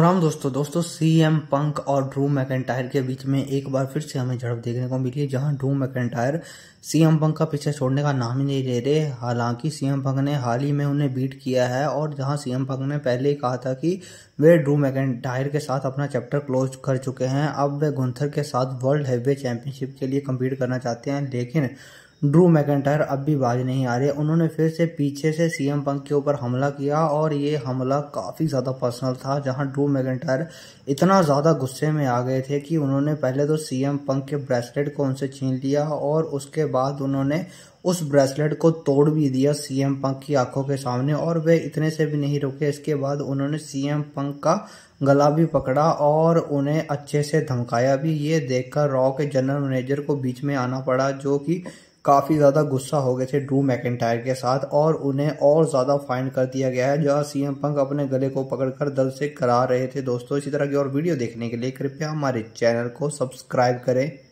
राम दोस्तों दोस्तों C M पंक और ड्रू मैकेंटायर के बीच में एक बार फिर से हमें झड़प देखने को मिली है जहां ड्रू मैकेंटायर सीएम पंक का पीछे छोड़ने का नाम ही नहीं ले रहे हालांकि सीएम पंक ने हाल ही में उन्हें बीट किया है और जहां सी एम पंक ने पहले ही कहा था कि वे ड्रू मैकेंटायर के साथ अपना चैप्टर क्लोज कर चुके हैं अब वे गुंथर के साथ वर्ल्ड हेवीवेट चैंपियनशिप के लिए कम्पीट करना चाहते हैं लेकिन ड्रू मैकेंटायर अब भी बाज नहीं आ रहे उन्होंने फिर से पीछे से सीएम पंक के ऊपर हमला किया और ये हमला काफ़ी ज़्यादा पर्सनल था जहां ड्रू मैकेंटायर इतना ज़्यादा गुस्से में आ गए थे कि उन्होंने पहले तो सीएम पंक के ब्रेसलेट को उनसे छीन लिया और उसके बाद उन्होंने उस ब्रेसलेट को तोड़ भी दिया सीएम पंक की आंखों के सामने और वे इतने से भी नहीं रुके इसके बाद उन्होंने सीएम पंक का गला भी पकड़ा और उन्हें अच्छे से धमकाया भी ये देखकर रॉ के जनरल मैनेजर को बीच में आना पड़ा जो कि काफ़ी ज़्यादा गुस्सा हो गए थे ड्रू मैकेंटायर के साथ और उन्हें और ज़्यादा फाइन कर दिया गया है जहाँ सी एम पंक अपने गले को पकड़कर दल से करा रहे थे दोस्तों इसी तरह की और वीडियो देखने के लिए कृपया हमारे चैनल को सब्सक्राइब करें